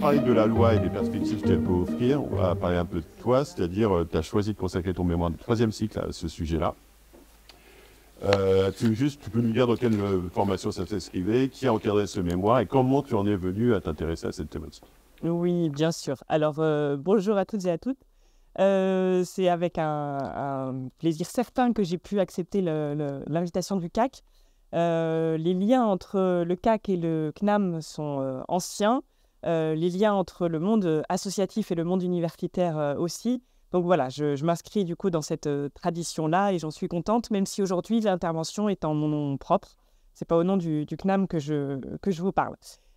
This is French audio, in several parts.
parler de la loi et des perspectives qu'elle peut offrir, on va parler un peu de toi, c'est-à-dire euh, tu as choisi de consacrer ton mémoire de troisième cycle à ce sujet-là. Euh, tu, juste, tu peux nous dire dans quelle euh, formation ça s'inscrivait, qui a encadré ce mémoire et comment tu en es venu à t'intéresser à cette thématique Oui, bien sûr. Alors, bonjour à toutes et à toutes. c'est avec un, un, plaisir certain que j'ai pu accepter l'invitation du CAC. les liens entre le CAC et le CNAM sont anciens. Euh, les liens entre le monde euh, associatif et le monde universitaire euh, aussi. Donc voilà, je, m'inscris du coup dans cette tradition-là et j'en suis contente, même si aujourd'hui l'intervention est en mon nom propre. C'est pas au nom du, CNAM que je, que je vous parle.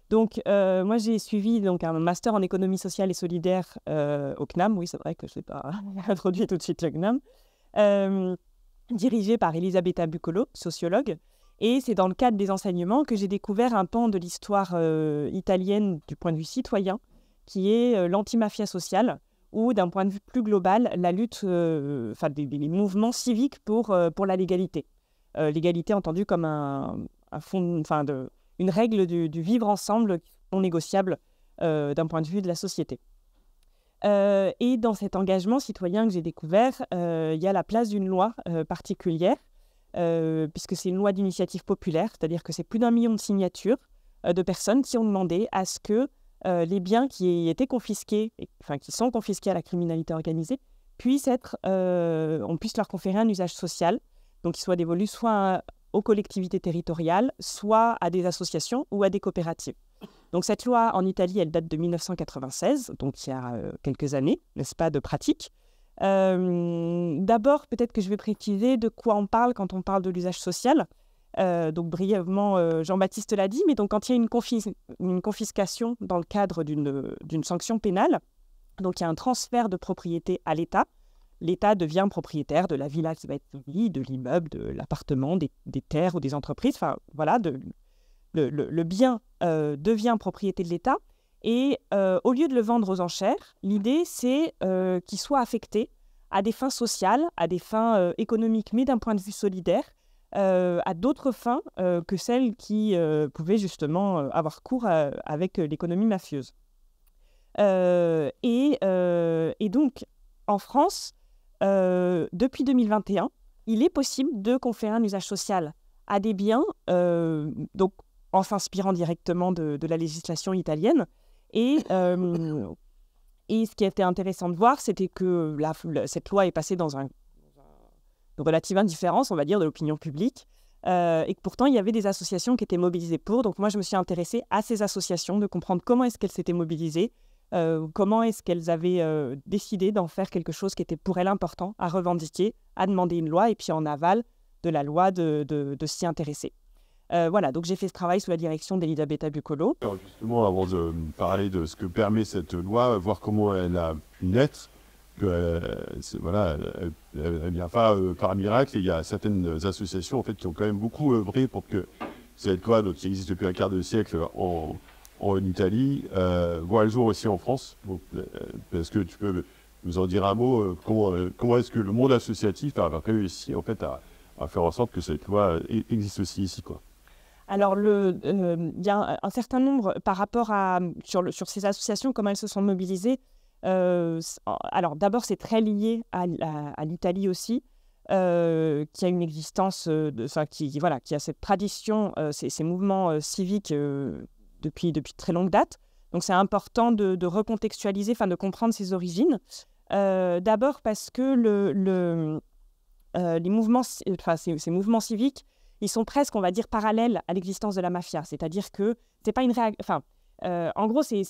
Donc moi j'ai suivi donc un master en économie sociale et solidaire au CNAM. Oui, c'est vrai que je n'ai pas introduit tout de suite le CNAM dirigée par Elisabetta Bucolo, sociologue, et c'est dans le cadre des enseignements que j'ai découvert un pan de l'histoire euh, italienne du point de vue citoyen, qui est euh, l'antimafia sociale, ou d'un point de vue plus global, la lutte, euh, enfin des, mouvements civiques pour, pour la légalité. L'égalité entendue comme un, fond, enfin une règle du, vivre ensemble non négociable d'un point de vue de la société. et dans cet engagement citoyen que j'ai découvert, il y a la place d'une loi particulière euh, puisque c'est une loi d'initiative populaire, c'est-à-dire que c'est plus d'un million de signatures euh, de personnes qui ont demandé à ce que euh, les biens qui étaient confisqués, enfin qui sont confisqués à la criminalité organisée, puissent être, on puisse leur conférer un usage social, donc qu'ils soient dévolus soit aux collectivités territoriales, soit à des associations ou à des coopératives. Donc cette loi en Italie, elle date de 1996, donc il y a quelques années, n'est-ce pas, de pratique. Euh, d'abord, peut-être que je vais préciser de quoi on parle quand on parle de l'usage social. Euh, donc brièvement, euh, Jean-Baptiste l'a dit, mais donc quand il y a une, confiscation dans le cadre d'une sanction pénale, donc il y a un transfert de propriété à l'État. L'État devient propriétaire de la villa qui va être de l'immeuble, de l'appartement, des, terres ou des entreprises. Enfin voilà, le, bien devient propriété de l'État. Et euh, au lieu de le vendre aux enchères, l'idée, c'est euh, qu'il soit affecté à des fins sociales, à des fins euh, économiques, mais d'un point de vue solidaire, à d'autres fins que celles qui pouvaient justement avoir cours avec l'économie mafieuse. Et, donc, en France, depuis 2021, il est possible de conférer un usage social à des biens, donc en s'inspirant directement de la législation italienne, et, euh, et ce qui était intéressant de voir, c'était que la, cette loi est passée dans un, une relative indifférence, on va dire, de l'opinion publique. Euh, et que pourtant, il y avait des associations qui étaient mobilisées pour. Donc moi, je me suis intéressée à ces associations, de comprendre comment est-ce qu'elles s'étaient mobilisées, euh, comment est-ce qu'elles avaient décidé d'en faire quelque chose qui était pour elles important à revendiquer, à demander une loi, et puis en aval de la loi de, de s'y intéresser. Euh, voilà, donc j'ai fait ce travail sous la direction Beta Bucolo. justement, avant de parler de ce que permet cette loi, voir comment elle a pu naître, que, euh, voilà, elle ne pas euh, par miracle. il y a certaines associations en fait, qui ont quand même beaucoup œuvré pour que cette loi, qui existe depuis un quart de siècle en, Italie, voit le jour aussi en France. parce que tu peux nous en dire un mot Comment, est-ce que le monde associatif a réussi en fait, à, à faire en sorte que cette loi existe aussi ici quoi. Alors, euh, il y a un certain nombre par rapport à sur, ces associations, comment elles se sont mobilisées. Euh, alors, d'abord, c'est très lié à, l'Italie aussi. Euh, qui a une existence, enfin qui, voilà, qui a cette tradition, ces, mouvements civiques depuis depuis très longue date. Donc c'est important de, recontextualiser, enfin de comprendre ses origines. D'abord parce que le, les mouvements, enfin ces, mouvements civiques ils sont presque, on va dire, parallèles à l'existence de la mafia. C'est-à-dire que c'est pas une réaction. Enfin, euh, en gros, c'est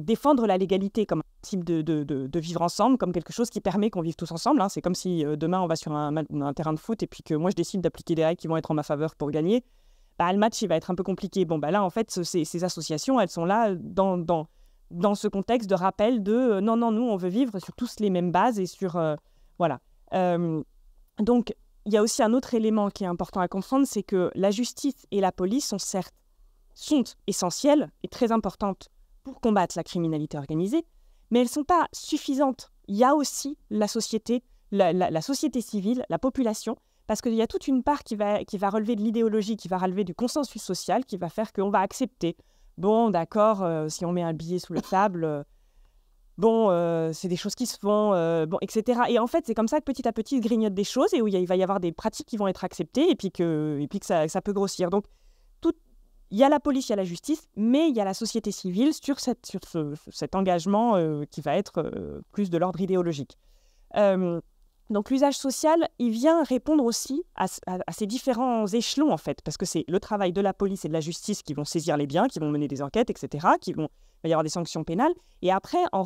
défendre la légalité comme un type de, de, de, vivre ensemble, comme quelque chose qui permet qu'on vive tous ensemble. Hein. C'est comme si euh, demain on va sur un, un, terrain de foot et puis que moi je décide d'appliquer des règles qui vont être en ma faveur pour gagner. Bah, le match il va être un peu compliqué. Bon, bah là en fait, ces, associations elles sont là dans, dans, dans ce contexte de rappel de euh, non, non, nous on veut vivre sur tous les mêmes bases et sur. voilà. donc il y a aussi un autre élément qui est important à comprendre, c'est que la justice et la police sont certes sont essentielles et très importantes pour combattre la criminalité organisée, mais elles ne sont pas suffisantes. Il y a aussi la société, la, société civile, la population, parce qu'il y a toute une part qui va, qui va relever de l'idéologie, qui va relever du consensus social, qui va faire qu'on va accepter. Bon, d'accord, euh, si on met un billet sous la table, euh, bon, euh, c'est des choses qui se font, euh, bon, etc. Et en fait, c'est comme ça que petit à petit, il grignotent des choses et où il va y avoir des pratiques qui vont être acceptées et puis que, ça, peut grossir. Donc, il y a la police, il y a la justice, mais il y a la société civile sur, cette, sur cet engagement euh, qui va être plus de l'ordre idéologique. donc l'usage social, il vient répondre aussi à, ces différents échelons, en fait, parce que c'est le travail de la police et de la justice qui vont saisir les biens, qui vont mener des enquêtes, etc., qui vont va y avoir des sanctions pénales. Et après, en,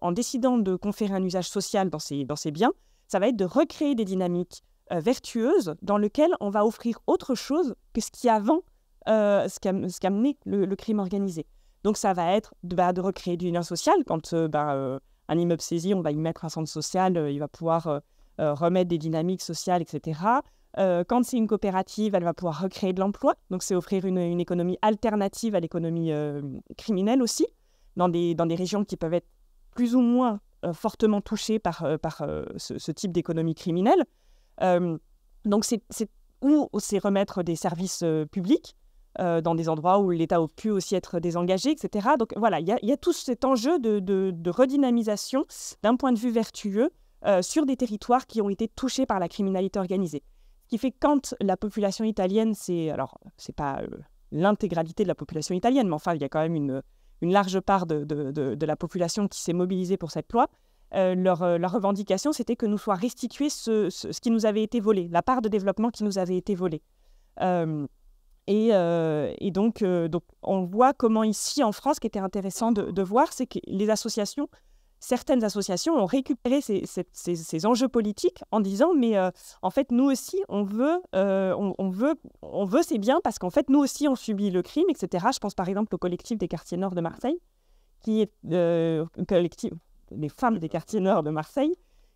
en, décidant de conférer un usage social dans ces, dans biens, ça va être de recréer des dynamiques euh, vertueuses dans lesquelles on va offrir autre chose que ce qui avant, euh, ce qu'a mené le, crime organisé. Donc ça va être de, bah, de recréer du lien social. Quand euh, bah, euh, un immeuble saisi, on va y mettre un centre social, il va pouvoir remettre des dynamiques sociales, etc. quand c'est une coopérative, elle va pouvoir recréer de l'emploi. Donc, c'est offrir une, économie alternative à l'économie criminelle aussi dans des, dans des régions qui peuvent être plus ou moins euh, fortement touchées par, euh, par euh, ce, type d'économie criminelle. donc, c'est où c'est remettre des services publics dans des endroits où l'État a pu aussi être désengagé, etc. Donc, voilà, il y, y, a tout cet enjeu de, de, redynamisation d'un point de vue vertueux sur des territoires qui ont été touchés par la criminalité organisée. Ce qui fait que quand la population italienne, c'est. Alors, c'est pas l'intégralité de la population italienne, mais enfin, il y a quand même une une large part de, de, de, la population qui s'est mobilisée pour cette loi, euh, euh, leur, revendication, c'était que nous soient restitués ce, ce, ce, qui nous avait été volé, la part de développement qui nous avait été volée. Euh, et, et donc, donc, on voit comment ici, en France, ce qui était intéressant de, de voir, c'est que les associations certaines associations ont récupéré ces, ces, enjeux politiques en disant mais euh, en fait nous aussi on veut euh, on, veut on veut ces biens parce qu'en fait nous aussi on subit le crime etc. Je pense par exemple au collectif des quartiers nord de Marseille qui est euh, collectif des femmes des quartiers nord de Marseille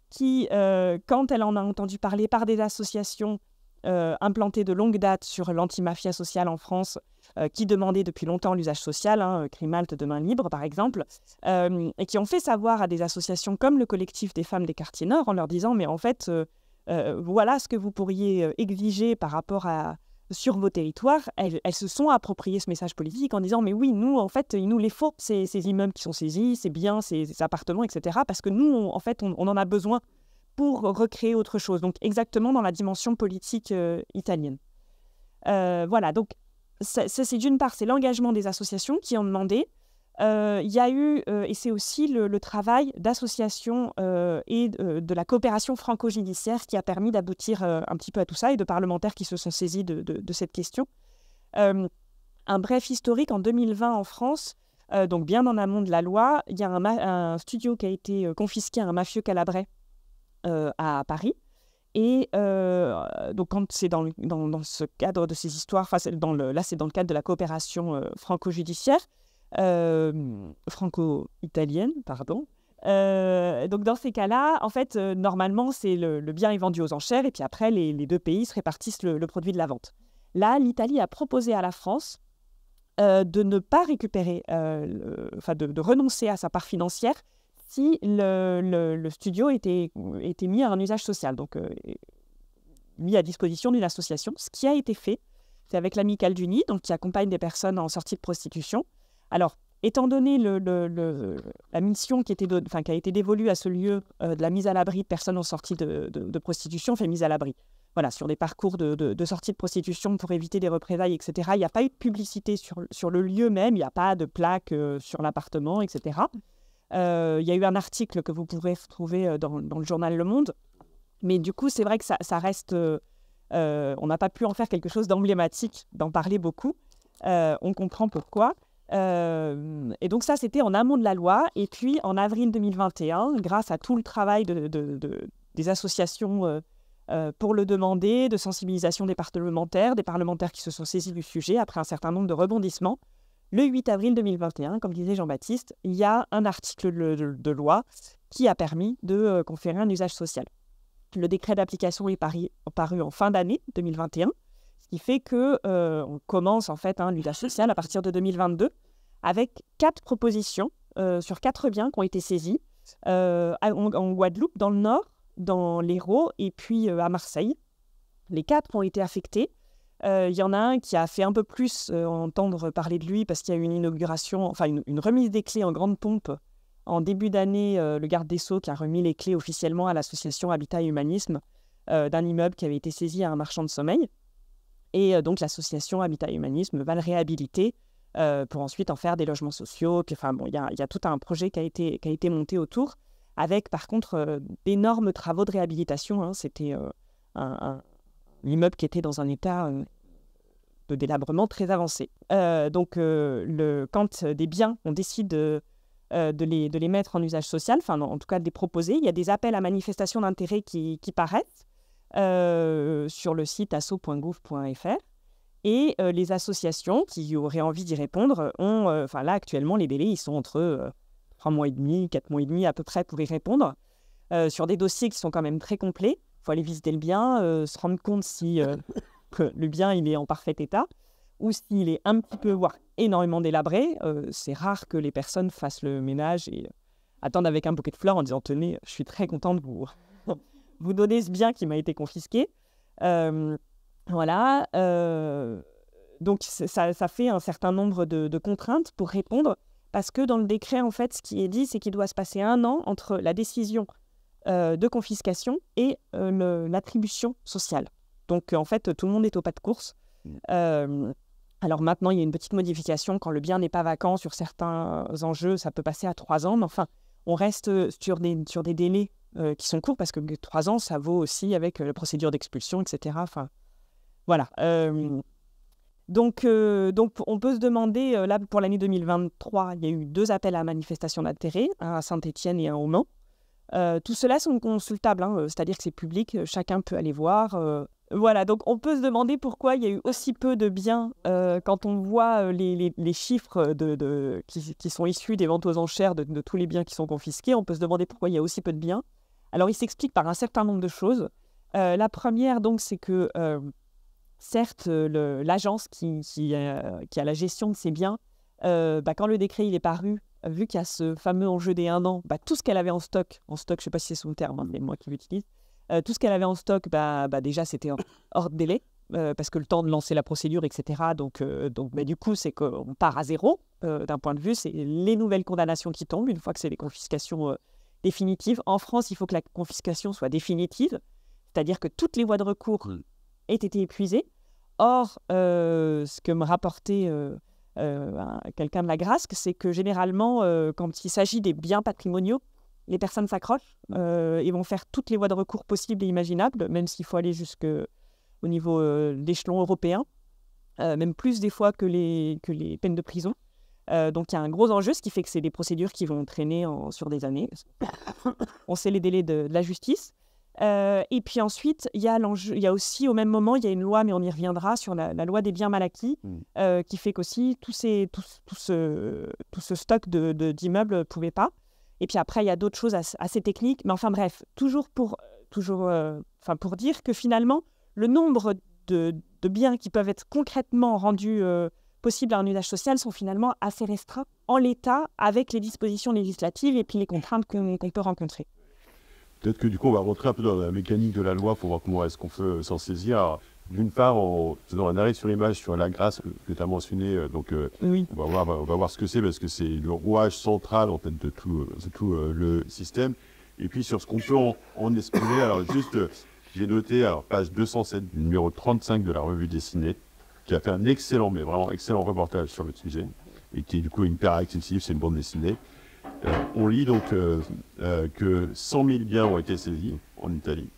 qui quand elle en a entendu parler par des associations implantées de longue date sur l'antimafia sociale en France euh, qui demandaient depuis longtemps l'usage social, hein, euh, de Main Libre par exemple, euh, et qui ont fait savoir à des associations comme le collectif des femmes des quartiers nord en leur disant mais en fait voilà ce que vous pourriez exiger par rapport à, sur vos territoires, elles, se sont appropriées ce message politique en disant mais oui, nous, en fait, il nous les faut, ces, ces immeubles qui sont saisis, ces biens, ces, appartements, etc. Parce que nous, en fait, on, en a besoin pour recréer autre chose. Donc exactement dans la dimension politique italienne. voilà, donc c'est d'une part, c'est l'engagement des associations qui ont demandé. Euh, il y a eu, euh, et c'est aussi le, travail d'associations euh, et de, la coopération franco-judiciaire qui a permis d'aboutir un petit peu à tout ça et de parlementaires qui se sont saisis de, cette question. un bref historique, en 2020 en France, donc bien en amont de la loi, il y a un, studio qui a été confisqué à un mafieux calabrais à Paris. Et donc, quand c'est dans, ce cadre de ces histoires, dans le, là, c'est dans le cadre de la coopération franco-judiciaire, franco-italienne, pardon. donc, dans ces cas-là, en fait, normalement, c'est le, bien est vendu aux enchères et puis après, les, deux pays se répartissent le, produit de la vente. Là, l'Italie a proposé à la France de ne pas récupérer, enfin, de, renoncer à sa part financière si le, studio était, mis à un usage social, donc euh, mis à disposition d'une association. Ce qui a été fait, c'est avec l'Amicale du Nid, donc qui accompagne des personnes en sortie de prostitution. Alors, étant donné la mission qui, qui, a été dévolue à ce lieu euh, de la mise à l'abri de personnes en sortie de, prostitution, fait mise à l'abri, voilà, sur des parcours de, sortie de prostitution pour éviter des représailles, etc. Il n'y a pas eu de publicité sur, le lieu même, il n'y a pas de plaque euh, sur l'appartement, etc. Euh, il y a eu un article que vous pourrez retrouver euh, dans, le journal Le Monde. Mais du coup, c'est vrai que ça, reste. Euh, on n'a pas pu en faire quelque chose d'emblématique, d'en parler beaucoup. on comprend pourquoi. et donc ça, c'était en amont de la loi. Et puis en avril 2021, grâce à tout le travail des associations pour le demander, de sensibilisation des parlementaires, des parlementaires qui se sont saisis du sujet après un certain nombre de rebondissements, le 8 avril 2021, comme disait Jean-Baptiste, il y a un article de, loi qui a permis de euh, conférer un usage social. Le décret d'application est paru, en fin d'année 2021, ce qui fait que euh, on commence en fait un hein, l'usage social à partir de 2022 avec quatre propositions euh, sur quatre biens qui ont été saisis en, Guadeloupe, dans le Nord, dans l'Hérault et puis à Marseille. Les quatre ont été affectés il euh, y en a un qui a fait un peu plus euh, entendre parler de lui parce qu'il y a eu une inauguration, enfin une, remise des clés en grande pompe. En début d'année, euh, le garde des Sceaux qui a remis les clés officiellement à l'association Habitat et Humanisme d'un immeuble qui avait été saisi à un marchand de sommeil. Et donc l'association Habitat et Humanisme va le réhabiliter pour ensuite en faire des logements sociaux. enfin bon, il y, a tout un projet qui a été, monté autour, avec par contre d'énormes travaux de réhabilitation. Hein. C'était un l'immeuble qui était dans un état euh, de délabrement très avancé. Euh, donc, euh, le, quand des biens, on décide de, les, de les mettre en usage social, enfin, en tout cas de les proposer, il y a des appels à manifestation d'intérêt qui, paraissent sur le site asso.gouv.fr. Et les associations qui auraient envie d'y répondre ont, enfin là actuellement, les délais, ils sont entre 3 mois et demi, 4 mois et demi à peu près pour y répondre, sur des dossiers qui sont quand même très complets faut aller visiter le bien, euh, se rendre compte si euh, le bien il est en parfait état ou s'il est un petit peu, voire énormément délabré. Euh, c'est rare que les personnes fassent le ménage et attendent avec un bouquet de fleurs en disant Tenez, je suis très contente de vous, vous donner ce bien qui m'a été confisqué. voilà. donc, ça, fait un certain nombre de, de contraintes pour répondre parce que dans le décret, en fait, ce qui est dit, c'est qu'il doit se passer un an entre la décision euh, de confiscation et euh, l'attribution sociale. Donc euh, en fait, tout le monde est au pas de course. Mm. alors maintenant, il y a une petite modification. Quand le bien n'est pas vacant sur certains enjeux, ça peut passer à trois ans. Mais enfin, on reste sur des, sur des délais qui sont courts parce que trois ans, ça vaut aussi avec la procédure d'expulsion, etc. Enfin, voilà. Mm. Donc, donc, on peut se demander, là, pour l'année 2023, il y a eu deux appels à manifestation d'intérêt, un à Saint-Étienne et un au Mans. Euh, tout cela sont consultables, hein, euh, c'est-à-dire que c'est public, euh, chacun peut aller voir. voilà, donc on peut se demander pourquoi il y a eu aussi peu de biens quand on voit les, chiffres qui, sont issus des ventes aux enchères de, tous les biens qui sont confisqués. On peut se demander pourquoi il y a aussi peu de biens. Alors il s'explique par un certain nombre de choses. la première, donc, c'est que certes, l'agence qui, a la gestion de ces biens, bah, quand le décret il est paru, vu qu'il y a ce fameux enjeu des un an, bah, tout ce qu'elle avait en stock, en stock, je ne sais pas si c'est son terme, hein, mais moi qui l'utilise, euh, tout ce qu'elle avait en stock, bah, bah déjà, c'était hors, de délai, euh, parce que le temps de lancer la procédure, etc. Donc, euh, bah, du coup, c'est qu'on part à zéro, d'un point de vue, c'est les nouvelles condamnations qui tombent, une fois que c'est les confiscations définitives. En France, il faut que la confiscation soit définitive, c'est-à-dire que toutes les voies de recours mmh. aient été épuisées. Or, ce que me rapportait euh, quelqu'un de la Grasque, c'est que généralement, euh, quand il s'agit des biens patrimoniaux, les personnes s'accrochent euh, et vont faire toutes les voies de recours possibles et imaginables, même s'il faut aller jusqu'au niveau d'échelon européen, même plus des fois que les, peines de prison. donc il y a un gros enjeu, ce qui fait que c'est des procédures qui vont traîner sur des années. On sait les délais de la justice. Euh, et puis ensuite, il y, a il y aussi, au même moment, il y a une loi, mais on y reviendra, sur la, loi des biens mal acquis, mm. euh, qui fait qu'aussi tout, ces, tout, ce, stock d'immeubles de, d'immeubles ne pouvait pas. Et puis après, il y a d'autres choses assez, techniques. Mais enfin bref, toujours pour, toujours, euh, enfin, pour dire que finalement, le nombre de, biens qui peuvent être concrètement rendus possibles à un usage social sont finalement assez restreints en l'état avec les dispositions législatives et puis les contraintes qu'on peut rencontrer. Peut-être que du coup, on va rentrer un peu dans la mécanique de la loi pour voir comment est-ce qu'on peut euh, s'en saisir. D'une part, en faisant un arrêt sur l'image sur la grâce que tu as mentionné, euh, donc euh, on, va voir, ce que c'est parce que c'est le rouage central en tête de tout, le système. Et puis sur ce qu'on peut en, en espérer, alors juste, j'ai noté alors, page 207 du numéro 35 de la revue dessinée, qui a fait un excellent, mais vraiment excellent reportage sur le sujet, et qui est du coup une hyper accessible, c'est une bande dessinée. Euh, on lit donc euh, euh, que 100 000 biens ont été saisis en Italie,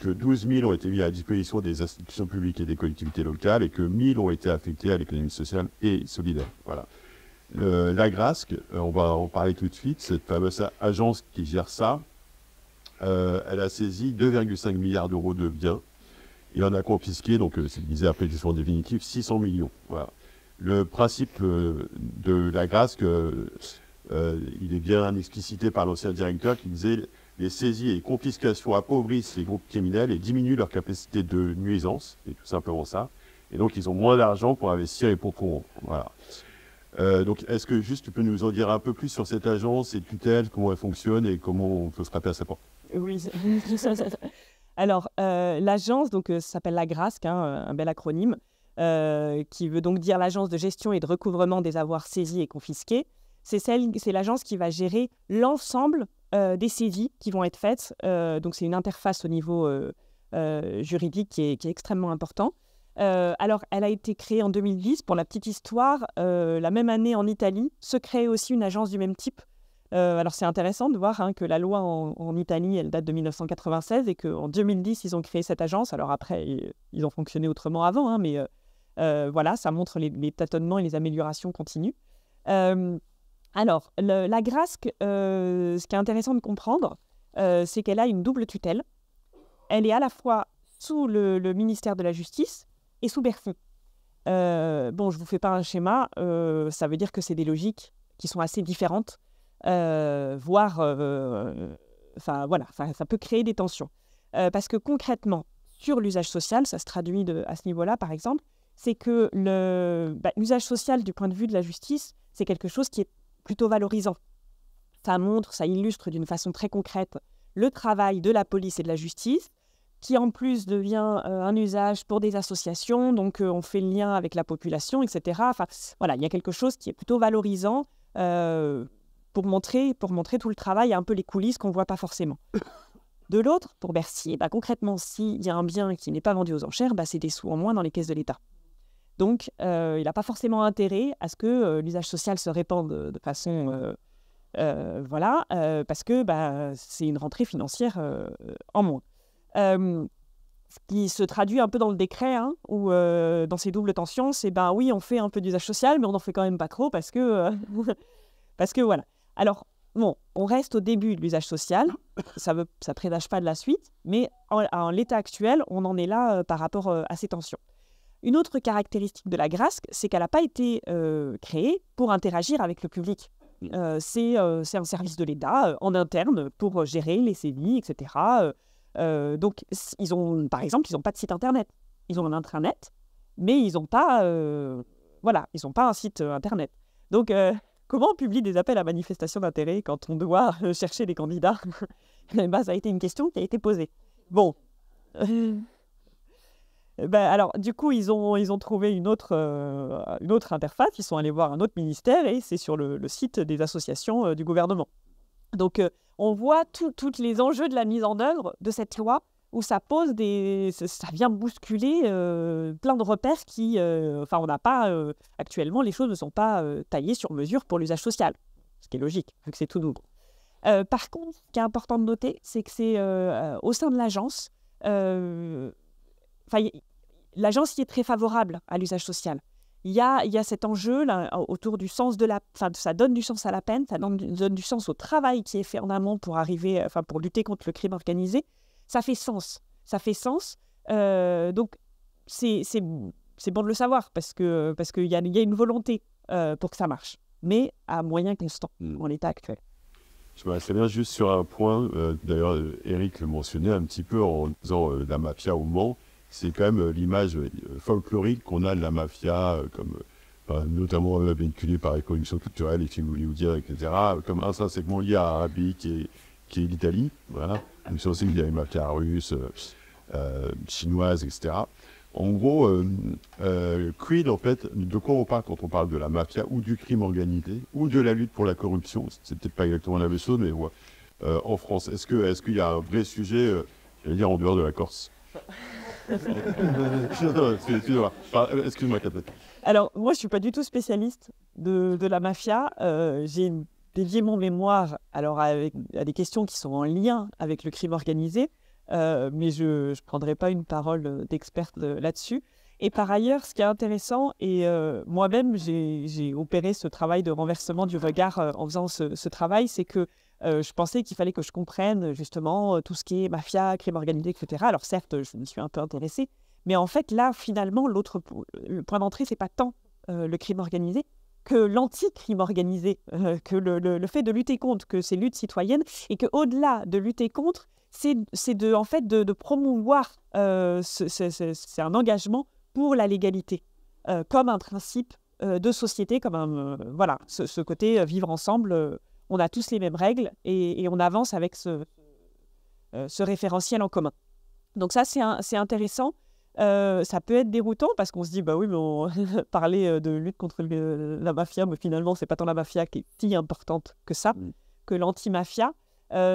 que 12 000 ont été mis à disposition des institutions publiques et des collectivités locales et que 1 000 ont été affectés à l'économie sociale et solidaire. Voilà. la Grasque, on va en parler tout de suite, cette fameuse agence qui gère ça, elle a saisi 2,5 milliards d'euros de biens. Il en a confisqué, donc c'est disait après le définitif, 600 millions. Voilà. Le principe de la Grasque... Euh, il est bien explicité par l'ancien directeur qui disait les saisies et confiscations appauvrissent les groupes criminels et diminuent leur capacité de nuisance, c'est tout simplement ça. Et donc ils ont moins d'argent pour investir et pour corrompre. Voilà. Euh, donc est-ce que juste tu peux nous en dire un peu plus sur cette agence et tutelle, comment elle fonctionne et comment on peut se frapper à sa porte Oui. Alors euh, l'agence donc s'appelle la GRASC, hein, un bel acronyme, qui veut donc dire l'agence de gestion et de recouvrement des avoirs saisis et confisqués c'est celle, c'est l'agence qui va gérer l'ensemble euh, des saisies qui vont être faites. Euh, donc c'est une interface au niveau euh, juridique qui est, extrêmement important. alors, elle a été créée en 2010. Pour la petite histoire, la même année en Italie se crée aussi une agence du même type. alors, c'est intéressant de voir hein, que la loi en, Italie, elle date de 1996 et qu'en 2010, ils ont créé cette agence. Alors, après, ils ont fonctionné autrement avant, hein, mais voilà, ça montre les, tâtonnements et les améliorations continues. Alors, la Grasque, euh, ce qui est intéressant de comprendre, euh, c'est qu'elle a une double tutelle. Elle est à la fois sous le, ministère de la Justice et sous Berfond. Euh, bon, je ne vous fais pas un schéma, ça veut dire que c'est des logiques qui sont assez différentes, voire. Enfin, voilà, ça, peut créer des tensions. parce que concrètement, sur l'usage social, ça se traduit à ce niveau-là, par exemple, c'est que bah, l'usage social du point de vue de la justice, c'est quelque chose qui est plutôt valorisant. Ça montre, ça illustre d'une façon très concrète le travail de la police et de la justice, qui en plus devient euh, un usage pour des associations, donc euh, on fait le lien avec la population, etc. Enfin, voilà, il y a quelque chose qui est plutôt valorisant euh, pour, montrer, pour montrer tout le travail et un peu les coulisses qu'on ne voit pas forcément. De l'autre, pour Bercy, bah, concrètement, s'il y a un bien qui n'est pas vendu aux enchères, bah, c'est des sous en moins dans les caisses de l'État. Donc, euh, il n'a pas forcément intérêt à ce que euh, l'usage social se répande de façon... Euh, voilà, parce que bah, c'est une rentrée financière en moins ce qui se traduit un peu dans le décret, hein, ou dans ces doubles tensions, c'est ben oui, on fait un peu d'usage social, mais on n'en fait quand même pas trop parce que, parce que voilà. Alors, bon, on reste au début de l'usage social, ça ne ça prédage pas de la suite, mais en, l'état actuel, on en est là par rapport à ces tensions. Une autre caractéristique de la grasque, c'est qu'elle n'a pas été euh, créée pour interagir avec le public. Euh, euh, c'est un service de l'État en interne pour gérer les séries, etc. donc, ils ont, par exemple, ils n'ont pas de site internet. Ils ont un intranet, mais ils n'ont pas, voilà, ils ont pas un site internet. Donc, comment on publie des appels à manifestation d'intérêt quand on doit chercher des candidats eh ben, Ça a été une question qui a été posée. Bon. Mmh. Ben, alors, du coup, ils ont, ils ont trouvé une autre, euh, une autre interface, ils sont allés voir un autre ministère et c'est sur le, site des associations euh, du gouvernement. Donc, euh, on voit tous les enjeux de la mise en œuvre de cette loi où ça pose des. ça vient bousculer plein de repères qui. enfin, on n'a pas. actuellement, les choses ne sont pas taillées sur mesure pour l'usage social, ce qui est logique, vu que c'est tout nouveau. par contre, ce qui est important de noter, c'est que c'est au sein de l'agence l'agence y est très favorable à l'usage social. Il y, a, il y a, cet enjeu là, autour du sens de la enfin, ça donne du sens à la peine, ça donne, du sens au travail qui est fait en amont pour arriver, euh, enfin, pour lutter contre le crime organisé. Ça fait sens. Ça fait sens. Euh, donc, c'est bon de le savoir parce qu'il parce que y, a, y a une volonté euh, pour que ça marche, mais à moyen constant mm. en l'état actuel. Je me bien juste sur un point. D'ailleurs, Eric le mentionnait un petit peu en disant la mafia au Mans c'est quand même euh, l'image euh, folklorique qu'on a de la mafia, euh, comme bah, notamment véhiculée par les collections culturelles, les vous dire, etc., comme ah, ça, lié à Arabie, qui est, qui est l'Italie. Voilà. Même si qu'il y a une mafia russe, euh, etc. En gros, euh, quid en fait de quoi on parle quand on parle de la mafia ou du crime organisé ou de la lutte pour la corruption C'est peut-être pas exactement la même chose, mais en France, est-ce que est-ce qu'il y a un vrai sujet, j'allais dire en dehors de la Corse Euh, excuse-moi, euh, Alors, moi, je suis pas du tout spécialiste de, la mafia. Euh, j'ai dévié mon mémoire alors, à des questions qui sont en lien avec le crime organisé, mais je ne prendrai pas une parole d'experte là-dessus. Et par ailleurs, ce qui est intéressant, et moi-même j'ai opéré ce travail de renversement du regard en faisant ce travail, c'est que je pensais qu'il fallait que je comprenne justement tout ce qui est mafia, crime organisé, etc. Alors certes, je me suis un peu intéressée, mais en fait là, finalement, l'autre le point d'entrée, c'est pas tant le crime organisé que l'anti-crime organisé, que le, fait de lutter contre, que ces luttes citoyennes, et quau au-delà de lutter contre, c'est de en fait de, promouvoir, c'est un engagement pour la légalité, comme un principe de société, comme un voilà ce, ce côté vivre ensemble on a tous les mêmes règles et, on avance avec euh, ce, référentiel en commun. Donc ça, c'est intéressant. Euh, ça peut être déroutant parce qu'on se dit, bah oui, mais on parlait euh, de lutte contre la mafia, mais finalement, c'est pas tant la mafia qui est si importante que ça, mm. que lanti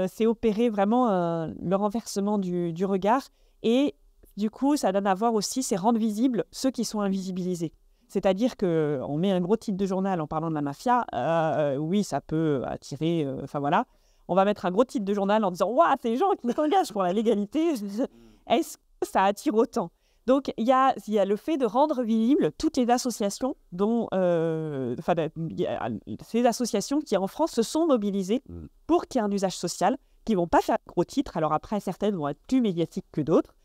c'est opérer vraiment le renversement du, du, regard et du coup, ça donne à voir aussi, c'est rendre visible ceux qui sont invisibilisés. C'est-à-dire qu'on met un gros titre de journal en parlant de la mafia, euh, euh, oui, ça peut attirer, euh, enfin voilà. On va mettre un gros titre de journal en disant Waouh, ces gens qui s'engagent pour la légalité, mm. est-ce que ça attire autant Donc, il y a, le fait de rendre visibles toutes les associations dont. ces associations qui, en France, se sont mobilisées mm. pour qu'il y ait un usage social, qui ne vont pas faire gros titres. Alors, après, certaines vont être plus médiatiques que d'autres.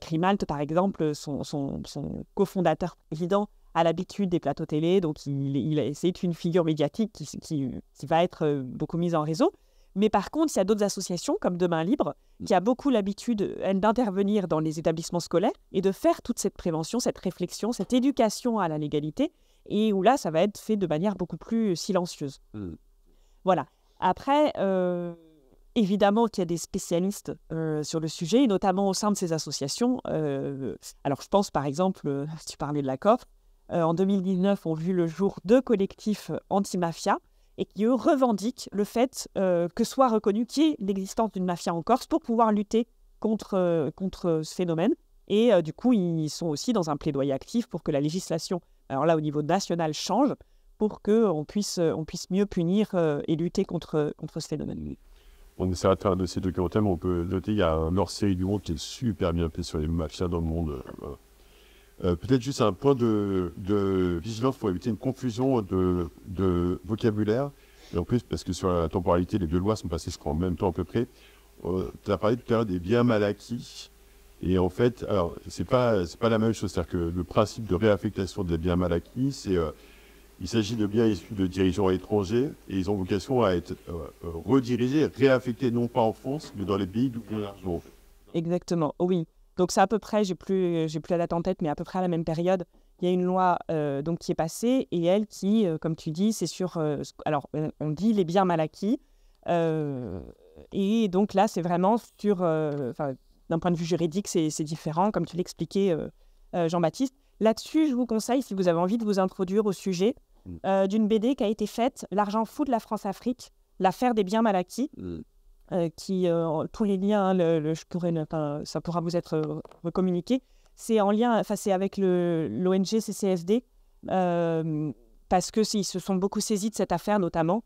Crimalt, par exemple, son, son, son cofondateur président, à l'habitude des plateaux télé, donc il, il c'est une figure médiatique qui, qui, qui, va être euh, beaucoup mise en réseau. Mais par contre, il y a d'autres associations comme Demain Libre mm. qui a beaucoup l'habitude, elle, d'intervenir dans les établissements scolaires et de faire toute cette prévention, cette réflexion, cette éducation à la légalité, et où là, ça va être fait de manière beaucoup plus silencieuse. Mm. Voilà. Après, euh, évidemment qu'il y a des spécialistes euh, sur le sujet, notamment au sein de ces associations. alors, je pense par exemple, tu parlais de la COP, euh, en 2019 ont vu le jour deux collectifs anti-mafia et qui, eux, revendiquent le fait euh, que soit reconnu qu'il y ait l'existence d'une mafia en Corse pour pouvoir lutter contre, euh, contre ce phénomène. Et du coup, ils sont aussi dans un plaidoyer actif pour que la législation, alors là, au niveau national, change pour qu'on puisse, on puisse mieux punir et lutter contre, contre ce phénomène on essaiera de faire un dossier documentaire, mais on peut noter qu'il y a un hors-série du monde qui est super bien fait sur les mafias dans le monde. Euh, peut-être juste un point de, vigilance pour éviter une confusion de, vocabulaire. Et en plus, parce que sur la temporalité, les deux lois sont passées en même temps à peu près. Euh, tu as parlé tout à l'heure des biens mal acquis. Et en fait, alors c'est pas c'est pas la même chose. C'est-à-dire que le principe de réaffectation des biens mal acquis, c'est euh, il s'agit de biens issus de dirigeants étrangers et ils ont vocation à être redirigés, réaffectés non pas en France, mais dans les pays d'où l'argent. Exactement. Oh oui, donc c'est à peu près, j'ai plus, j'ai plus la date en tête, mais à peu près à la même période, il y a une loi euh, donc qui est passée et elle qui, euh, comme tu dis, c'est sur, euh, alors on dit les biens mal acquis et donc là c'est vraiment sur, d'un point de vue juridique c'est différent comme tu l'expliquais Jean-Baptiste. Là-dessus je vous conseille si vous avez envie de vous introduire au sujet mm. d'une BD qui a été faite, l'argent fou de la France-Afrique, l'affaire des biens mal acquis. Mm. Euh, qui, euh, tous les liens, le, ça pourra vous être euh, recommuniqué. C'est en lien, enfin, c'est avec l'ONG CCFD, parce que ils se sont beaucoup saisis de cette affaire notamment,